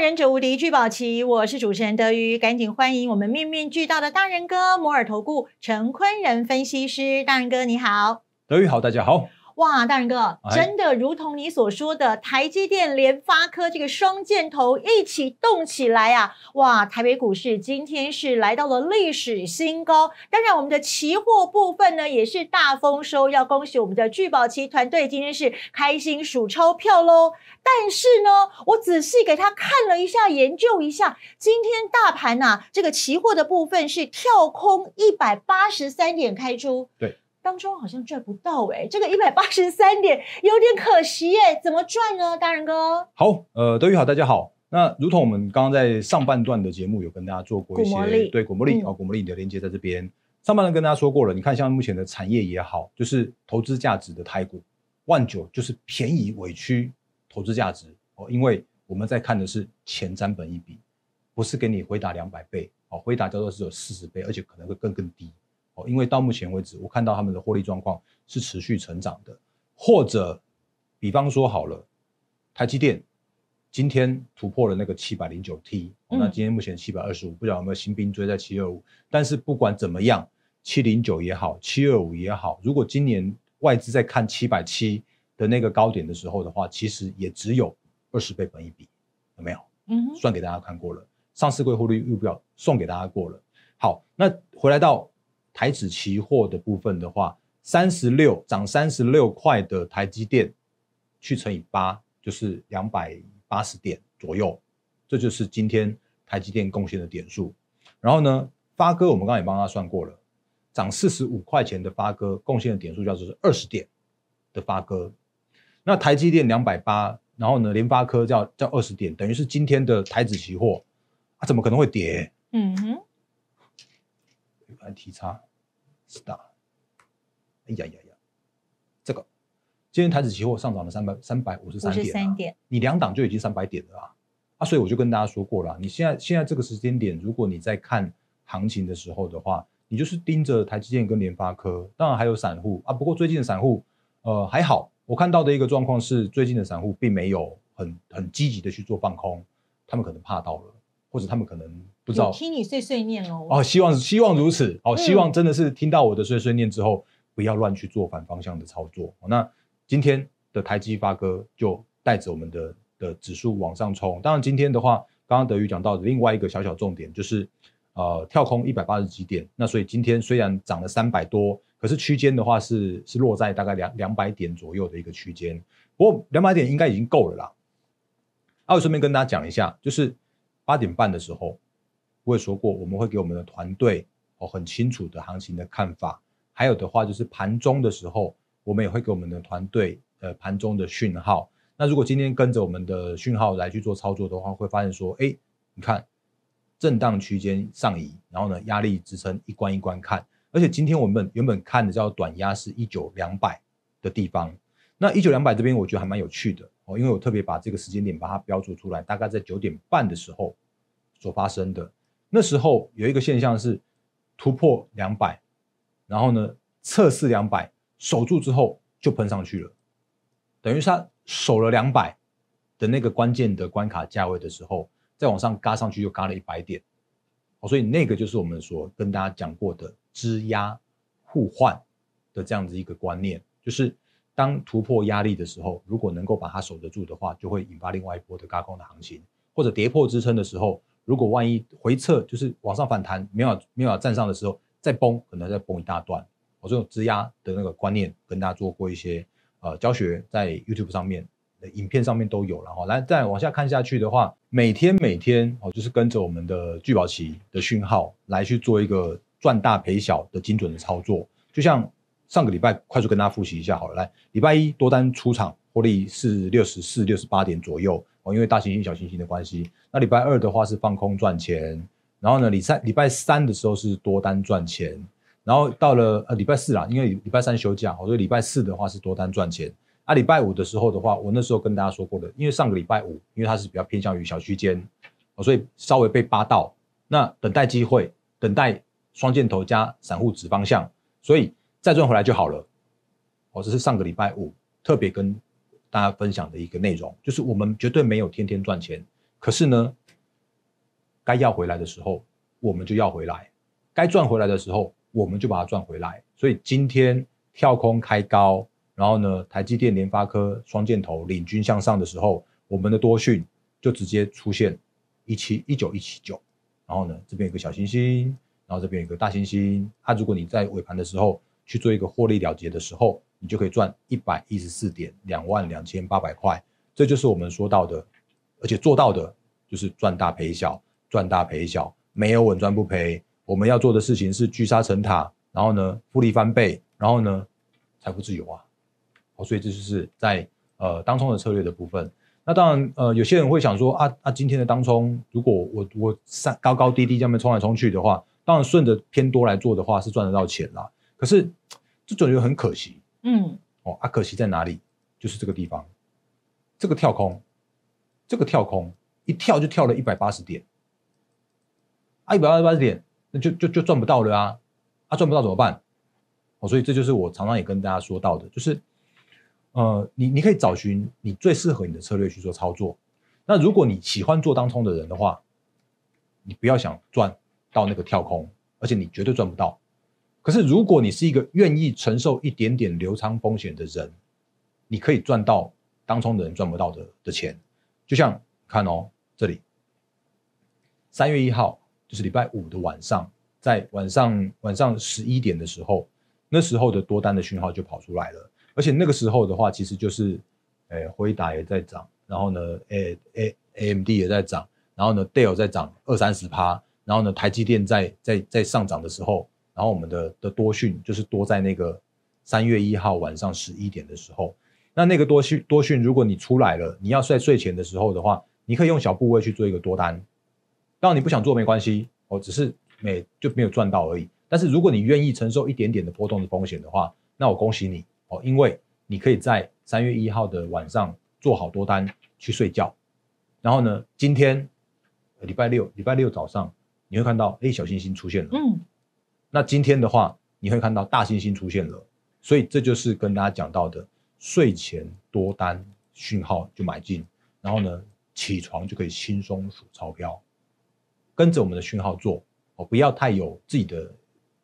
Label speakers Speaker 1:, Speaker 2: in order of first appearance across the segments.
Speaker 1: 忍者无敌聚宝奇，我是主持人德瑜，赶紧欢迎我们面面俱到的大人哥摩尔投顾陈坤仁分析师，大人哥你好，
Speaker 2: 德瑜好，大家好。
Speaker 1: 哇，大仁哥，真的如同你所说的，台积电、联发科这个双箭头一起动起来啊！哇，台北股市今天是来到了历史新高。当然，我们的期货部分呢也是大丰收，要恭喜我们的聚宝期团队，今天是开心数钞票喽。但是呢，我仔细给他看了一下，研究一下，今天大盘呐，这个期货的部分是跳空一百八十三点开出。对。当中好像赚不到哎，这个一百八十三点有点可惜哎，怎么赚呢，大仁哥？
Speaker 2: 好，呃，德宇好，大家好。那如同我们刚刚在上半段的节目有跟大家做过一些对，股魔力啊，股魔力的连接在这边。上半段跟大家说过了，你看像目前的产业也好，就是投资价值的台股，万九就是便宜委屈投资价值哦，因为我们在看的是前瞻本一笔，不是给你回答两百倍哦，回答叫做是有四十倍，而且可能会更更低。哦，因为到目前为止，我看到他们的获利状况是持续成长的。或者，比方说好了，台积电今天突破了那个七百零九 T，那今天目前七百二十五，不知道有没有新兵追在七二五？但是不管怎么样，七零九也好，七二五也好，如果今年外资在看七百七的那个高点的时候的话，其实也只有二十倍本一比，有没有？嗯，算给大家看过了，上市柜获利目表送给大家过了。好，那回来到。台指期货的部分的话，三十六涨三十六块的台积电，去乘以八，就是两百八十点左右，这就是今天台积电贡献的点数。然后呢，发哥我们刚刚也帮他算过了，涨四十五块钱的发哥贡献的点数叫做是二十点的发哥。那台积电两百八，然后呢，联发科叫叫二十点，等于是今天的台指期货，它怎么可能会跌？嗯哼。来提差，a r 哎呀呀呀，这个，今天台子期货上涨了三百三百五十三点，你两档就已经三百点了啊，啊，所以我就跟大家说过了，你现在现在这个时间点，如果你在看行情的时候的话，你就是盯着台积电跟联发科，当然还有散户啊。不过最近的散户，呃，还好，我看到的一个状况是，最近的散户并没有很很积极的去做放空，他们可能怕到了，或者他们可能。不知道听
Speaker 1: 你碎碎念哦哦，
Speaker 2: 希望希望如此哦，希望真的是听到我的碎碎念之后，不要乱去做反方向的操作哦。那今天的台积发哥就带着我们的的指数往上冲。当然今天的话，刚刚德宇讲到的另外一个小小重点就是，呃，跳空一百八十几点。那所以今天虽然涨了三百多，可是区间的话是是落在大概两两百点左右的一个区间。不过两百点应该已经够了啦。啊，我顺便跟大家讲一下，就是八点半的时候。会说过，我们会给我们的团队哦很清楚的行情的看法。还有的话就是盘中的时候，我们也会给我们的团队呃盘中的讯号。那如果今天跟着我们的讯号来去做操作的话，会发现说，哎，你看，震荡区间上移，然后呢压力支撑一关一关看。而且今天我们本原本看的叫短压是一九两百的地方，那一九两百这边我觉得还蛮有趣的哦，因为我特别把这个时间点把它标注出来，大概在九点半的时候所发生的。那时候有一个现象是突破两百，然后呢测试两百守住之后就喷上去了，等于他守了两百的那个关键的关卡价位的时候，再往上嘎上去又嘎了一百点，所以那个就是我们所跟大家讲过的支压互换的这样子一个观念，就是当突破压力的时候，如果能够把它守得住的话，就会引发另外一波的嘎空的行情或者跌破支撑的时候。如果万一回撤就是往上反弹没有没有站上的时候再崩，可能再崩一大段。我这种质押的那个观念跟大家做过一些呃教学，在 YouTube 上面影片上面都有了哈。来再往下看下去的话，每天每天哦，就是跟着我们的聚宝期的讯号来去做一个赚大赔小的精准的操作。就像上个礼拜快速跟大家复习一下好了，来礼拜一多单出场，获利是六十四六十八点左右。哦，因为大行星、小行星的关系，那礼拜二的话是放空赚钱，然后呢，礼拜礼拜三的时候是多单赚钱，然后到了呃礼拜四啦，因为礼拜三休假，所以礼拜四的话是多单赚钱。啊，礼拜五的时候的话，我那时候跟大家说过的，因为上个礼拜五，因为它是比较偏向于小区间，哦，所以稍微被扒到，那等待机会，等待双箭头加散户指方向，所以再赚回来就好了。哦，这是上个礼拜五特别跟。大家分享的一个内容，就是我们绝对没有天天赚钱，可是呢，该要回来的时候，我们就要回来；，该赚回来的时候，我们就把它赚回来。所以今天跳空开高，然后呢，台积电、联发科双箭头领军向上的时候，我们的多讯就直接出现一七一九一七九，然后呢，这边有个小行星，然后这边有个大行星。它如果你在尾盘的时候去做一个获利了结的时候，你就可以赚一百一十四点两万两千八百块，这就是我们说到的，而且做到的，就是赚大赔小，赚大赔小，没有稳赚不赔。我们要做的事情是聚沙成塔，然后呢，复利翻倍，然后呢，财富自由啊！好，所以这就是在呃当冲的策略的部分。那当然，呃，有些人会想说啊啊，今天的当冲，如果我我上高高低低这样冲来冲去的话，当然顺着偏多来做的话是赚得到钱啦。可是这种觉得很可惜。嗯，哦，阿可惜在哪里？就是这个地方，这个跳空，这个跳空一跳就跳了一百八十点，啊，一百八十八点，那就就就赚不到了啊，啊，赚不到怎么办？哦，所以这就是我常常也跟大家说到的，就是，呃，你你可以找寻你最适合你的策略去做操作，那如果你喜欢做当冲的人的话，你不要想赚到那个跳空，而且你绝对赚不到。可是，如果你是一个愿意承受一点点流仓风险的人，你可以赚到当中的人赚不到的的钱。就像看哦，这里三月一号就是礼拜五的晚上，在晚上晚上十一点的时候，那时候的多单的讯号就跑出来了。而且那个时候的话，其实就是，诶，辉达也在涨，然后呢，诶 a m d 也在涨，然后呢，d l l 在涨二三十趴，然后呢，台积电在在在上涨的时候。然后我们的的多讯就是多在那个三月一号晚上十一点的时候，那那个多讯多讯，如果你出来了，你要在睡前的时候的话，你可以用小部位去做一个多单。当然你不想做没关系，哦，只是没就没有赚到而已。但是如果你愿意承受一点点的波动的风险的话，那我恭喜你哦，因为你可以在三月一号的晚上做好多单去睡觉。然后呢，今天礼拜六，礼拜六早上你会看到，哎，小星星出现了，嗯。那今天的话，你会看到大猩猩出现了，所以这就是跟大家讲到的睡前多单讯号就买进，然后呢起床就可以轻松数钞票，跟着我们的讯号做哦，不要太有自己的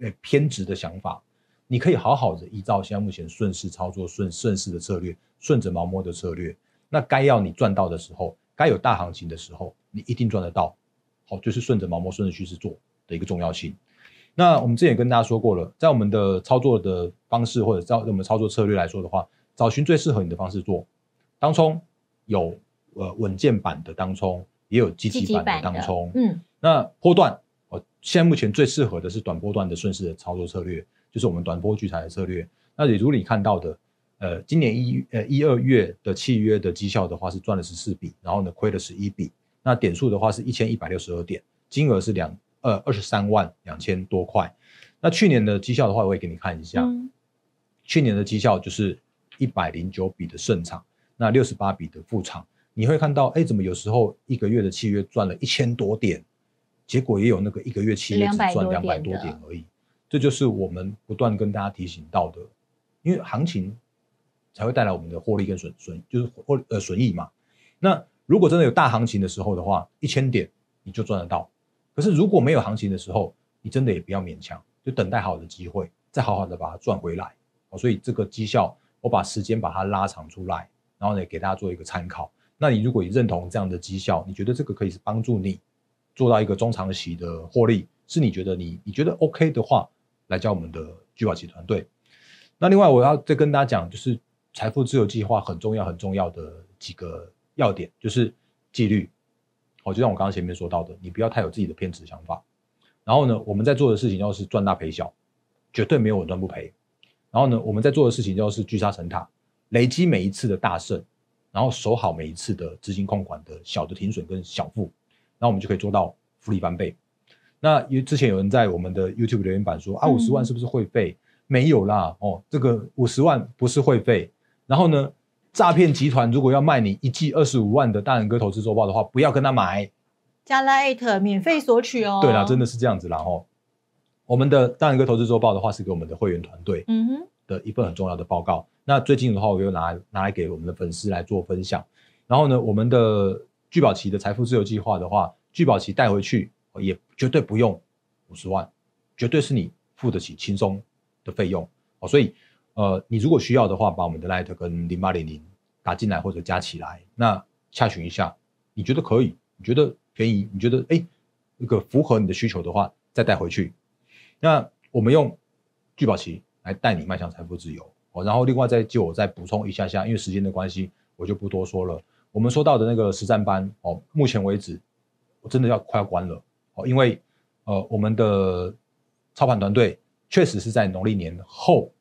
Speaker 2: 呃偏执的想法，你可以好好的依照现在目前顺势操作顺顺势的策略，顺着毛毛的策略，那该要你赚到的时候，该有大行情的时候，你一定赚得到，好就是顺着毛毛顺着趋势做的一个重要性。那我们之前也跟大家说过了，在我们的操作的方式或者在我们操作策略来说的话，找寻最适合你的方式做。当冲有呃稳健版的当冲，也有积极版的当冲。嗯。那波段，呃，现在目前最适合的是短波段的顺势的操作策略，就是我们短波聚财的策略。那也如你看到的，呃，今年一呃一二月的契约的绩效的话，是赚了十四笔，然后呢亏了十一笔。那点数的话是一千一百六十二点，金额是两。呃，二十三万两千多块。那去年的绩效的话，我也给你看一下。去年的绩效就是一百零九笔的胜场，那六十八笔的负场。你会看到，哎，怎么有时候一个月的契约赚了一千多点，结果也有那个一个月契约只赚两百多点而已。这就是我们不断跟大家提醒到的，因为行情才会带来我们的获利跟损损，就是获呃损益嘛。那如果真的有大行情的时候的话，一千点你就赚得到。可是如果没有行情的时候，你真的也不要勉强，就等待好的机会，再好好的把它赚回来。好，所以这个绩效，我把时间把它拉长出来，然后呢，给大家做一个参考。那你如果你认同这样的绩效，你觉得这个可以是帮助你做到一个中长期的获利，是你觉得你你觉得 OK 的话，来教我们的聚宝企团队。那另外我要再跟大家讲，就是财富自由计划很重要很重要的几个要点，就是纪律。哦，就像我刚刚前面说到的，你不要太有自己的偏执想法。然后呢，我们在做的事情要是赚大赔小，绝对没有稳赚不赔。然后呢，我们在做的事情就是聚沙成塔，累积每一次的大胜，然后守好每一次的资金控管的小的停损跟小负，然后我们就可以做到复利翻倍。那有之前有人在我们的 YouTube 留言板说啊，五十万是不是会飞？没有啦，哦，这个五十万不是会费。然后呢？诈骗集团如果要卖你一季二十五万的大人哥投资周报的话，不要跟他买。
Speaker 1: 加拉艾特免费索取哦。对啦，真
Speaker 2: 的是这样子啦哦。我们的大人哥投资周报的话，是给我们的会员团队，嗯哼，的一份很重要的报告。那最近的话，我又拿拿来给我们的粉丝来做分享。然后呢，我们的聚宝奇的财富自由计划的话，聚宝奇带回去也绝对不用五十万，绝对是你付得起轻松的费用哦。所以。呃，你如果需要的话，把我们的 light 跟零八零零打进来或者加起来，那洽询一下，你觉得可以？你觉得便宜？你觉得哎，那个符合你的需求的话，再带回去。那我们用聚宝奇来带你迈向财富自由哦。然后另外再就我再补充一下下，因为时间的关系，我就不多说了。我们说到的那个实战班哦，目前为止我真的要快要关了哦，因为呃，我们的操盘团队确实是在农历年后。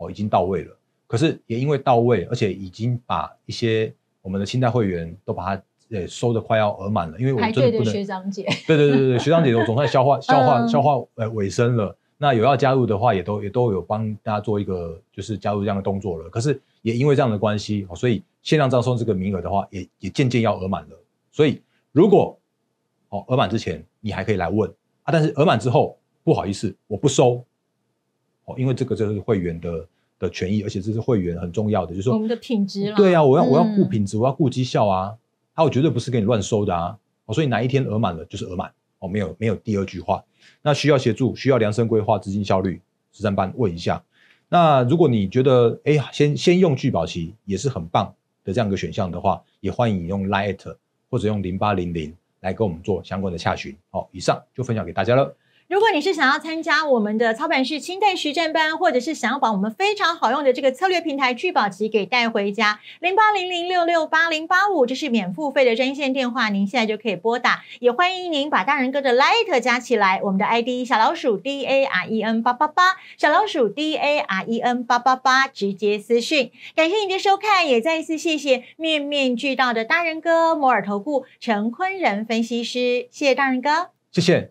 Speaker 2: 哦，已经到位了，可是也因为到位，而且已经把一些我们的清代会员都把它呃收的快要额满了，因为我队的学
Speaker 1: 长姐，对对对对学长姐，我总算
Speaker 2: 消化 消化消化呃尾声了。那有要加入的话，也都也都有帮大家做一个就是加入这样的动作了。可是也因为这样的关系，所以限量招收这个名额的话，也也渐渐要额满了。所以如果哦额满之前，你还可以来问啊，但是额满之后不好意思，我不收。因为这个就是会员的的权益，而且这是会员很重要的，就是说我们
Speaker 1: 的品质了。对啊，我要我要顾
Speaker 2: 品质，我要顾绩效啊！啊，我绝对不是给你乱收的啊！哦，所以哪一天额满了就是额满哦，没有没有第二句话。那需要协助，需要量身规划资金效率，十三班问一下。那如果你觉得哎，先先用聚宝期也是很棒的这样一个选项的话，也欢迎用 light 或者用零八零零来跟我们做相关的洽询。好，以上就分享给大家了。
Speaker 1: 如果你是想要参加我们的操盘式清代实战班，或者是想要把我们非常好用的这个策略平台聚宝集给带回家，零八零零六六八零八五，这是免付费的专线电话，您现在就可以拨打。也欢迎您把大人哥的 Light 加起来，我们的 ID 小老鼠 D A R E N 八八八，小老鼠 D A R E N 八八八，直接私讯。感谢您的收看，也再一次谢谢面面俱到的大人哥摩尔投顾陈坤仁分析师，谢谢大人哥，
Speaker 2: 谢谢。